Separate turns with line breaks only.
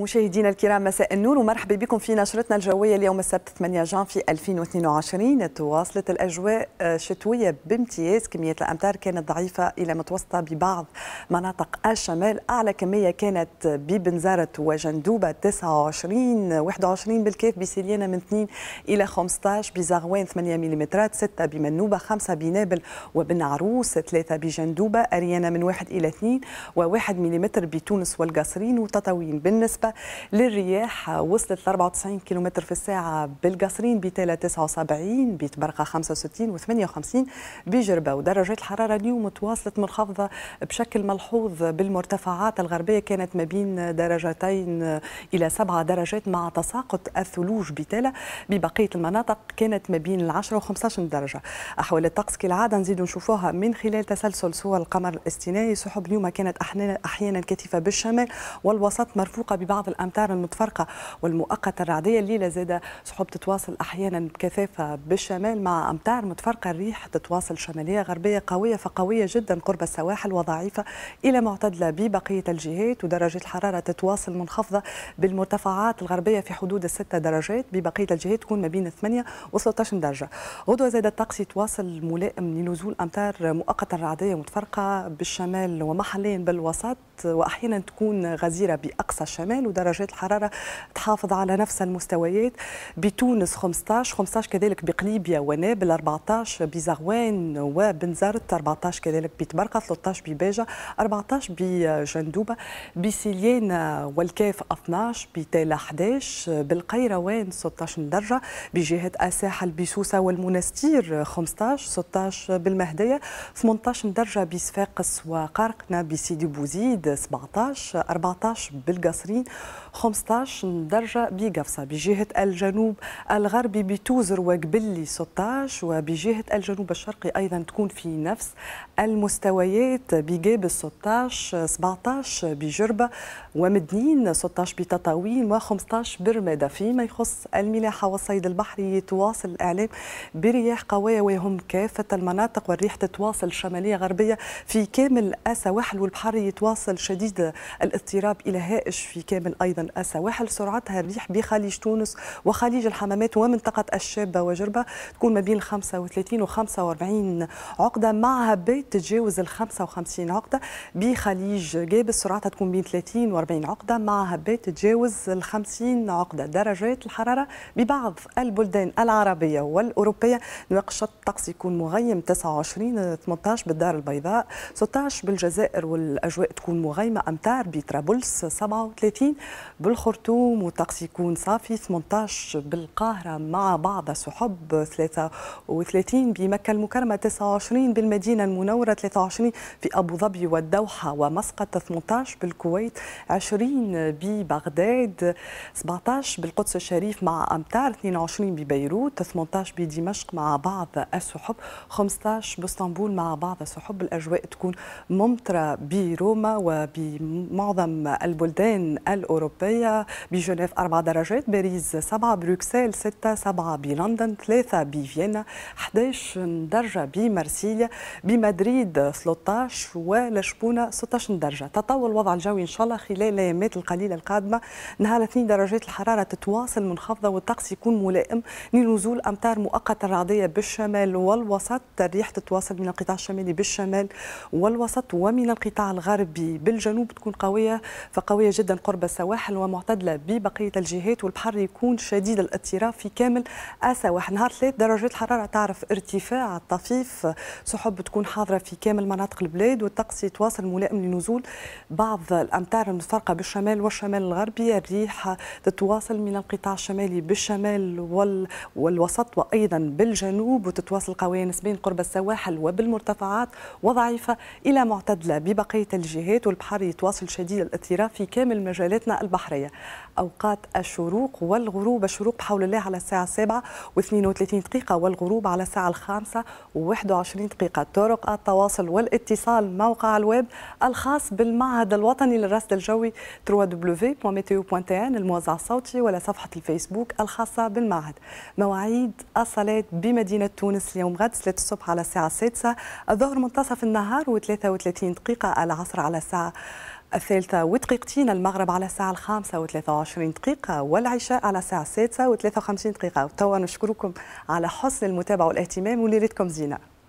مشاهدينا الكرام مساء النور ومرحبا بكم في نشرتنا الجوية اليوم السبت 8 جان في 2022 تواصلت الأجواء آه، شتوية بامتياز كمية الأمطار كانت ضعيفة إلى متوسطة ببعض مناطق الشمال أعلى كمية كانت ببنزرت وجندوبة 29 21 بالكيف بسليانة من 2 إلى 15 بزغوان 8 ملم 6 بمنوبة 5 بنابل وبن عروس 3 بجندوبة أريانة من 1 إلى 2 و1 ملم بتونس والقصرين وتطاوين بالنسبة للرياح وصلت ل 94 كم في الساعة بالقصرين بتالا 79 بتبرقة 65 و58 بجربة ودرجات الحرارة اليوم تواصلت منخفضة بشكل ملحوظ بالمرتفعات الغربية كانت ما بين درجتين إلى سبعة درجات مع تساقط الثلوج بتالا ببقية المناطق كانت ما بين 10 و 15 درجة أحوال الطقس كالعادة نزيد نشوفوها من خلال تسلسل صور القمر الاصطناعي سحب اليوم كانت أحيانا كثيفة بالشمال والوسط مرفوقة ببعض بعض الامتار المتفرقه والمؤقته الرعديه الليله زاده سحب تتواصل احيانا بكثافه بالشمال مع امتار متفرقه الريح تتواصل شماليه غربيه قويه فقويه جدا قرب السواحل وضعيفه الى معتدله ببقيه الجهات ودرجه الحراره تتواصل منخفضه بالمرتفعات الغربيه في حدود الستة درجات ببقيه الجهات تكون ما بين 8 و 16 درجه غدوه زاد الطقس يتواصل ملائم لنزول امتار مؤقته رعديه متفرقه بالشمال ومحليا بالوسط واحيانا تكون غزيره باقصى الشمال ودرجات الحراره تحافظ على نفس المستويات بتونس 15 15 كذلك بقليبيا ونابل 14 بزغوان وبنزرت 14 كذلك بتبرقه 13 بباجه 14 بجندوبه بسيليان والكاف 12 بتالا 11 بالقيروان 16 درجه بجهه الساحل بسوسه والمنستير 15 16 بالمهديه 18 درجه بصفاقس وقرقنه بسيدي بوزيد 17 14 بالقصرين 15 درجة بقفصة بجهة الجنوب الغربي بتوزر وقبلي 16 وبجهة الجنوب الشرقي أيضا تكون في نفس المستويات بجيب 16 17 بجربة ومدنين 16 بتطاوين و15 برمادة فيما يخص الملاحة والصيد البحري يتواصل الإعلام برياح قوية ويهم كافة المناطق والريح تتواصل شمالية غربية في كامل السواحل والبحر يتواصل شديد الاضطراب إلى هائش في كامل تشمل أيضا السواحل سرعتها الريح بخليج تونس وخليج الحمامات ومنطقة الشابة وجربة تكون ما بين 35 و 45 عقدة معها تتجاوز ال 55 عقدة بخليج جابس سرعتها تكون بين 30 و 40 عقدة معها تتجاوز ال 50 عقدة درجات الحرارة ببعض البلدان العربية والأوروبية نواقش الطقس يكون مغيم 29 18 بالدار البيضاء 16 بالجزائر والأجواء تكون مغيمة أمتار بطرابلس 37 بالخرطوم والطقس يكون صافي 18 بالقاهرة مع بعض سحب 33 بمكة المكرمة 29 بالمدينة المنورة 23 في أبو ظبي والدوحة ومسقط 18 بالكويت 20 ببغداد 17 بالقدس الشريف مع أمتار 22 ببيروت 18 بدمشق مع بعض السحب 15 باسطنبول مع بعض السحب الأجواء تكون ممطرة بروما وبمعظم البلدان الأخرى الأوروبية بجنيف أربع درجات باريس سبعة بروكسل ستة سبعة بلندن ثلاثة بفيينا 11 درجة بمرسيليا بمدريد 13 ولشبونة 16 درجة تطور الوضع الجوي إن شاء الله خلال الأيامات القليلة القادمة نهار 2 درجات الحرارة تتواصل منخفضة والطقس يكون ملائم لنزول أمطار مؤقتة رعدية بالشمال والوسط الريح تتواصل من القطاع الشمالي بالشمال والوسط ومن القطاع الغربي بالجنوب تكون قوية فقوية جدا قرب السواحل ومعتدلة ببقية الجهات والبحر يكون شديد الاضطراب في كامل السواحل نهار ثلاث درجات الحرارة تعرف ارتفاع طفيف سحب تكون حاضرة في كامل مناطق البلاد والطقس يتواصل ملائم لنزول بعض الأمتار المتفرقة بالشمال والشمال الغربي الريح تتواصل من القطاع الشمالي بالشمال وال... والوسط وأيضا بالجنوب وتتواصل قوية بين قرب السواحل وبالمرتفعات وضعيفة إلى معتدلة ببقية الجهات والبحر يتواصل شديد الاضطراب في كامل مجالات حلقتنا البحرية أوقات الشروق والغروب الشروق بحول الله على الساعة 7 و32 دقيقة والغروب على الساعة الخامسة و21 دقيقة طرق التواصل والاتصال موقع الويب الخاص بالمعهد الوطني للرصد الجوي www.meteo.tn الموزع الصوتي ولا صفحة الفيسبوك الخاصة بالمعهد مواعيد الصلاة بمدينة تونس اليوم غد 3 الصبح على الساعة 6 الظهر منتصف النهار و33 دقيقة العصر على الساعة الثالثة ودقيقتين المغرب على الساعة الخامسة وعشرين دقيقة والعشاء على الساعة السادسة وخمسين دقيقة وتوا نشكركم على حسن المتابعة والاهتمام ولريتكم زينة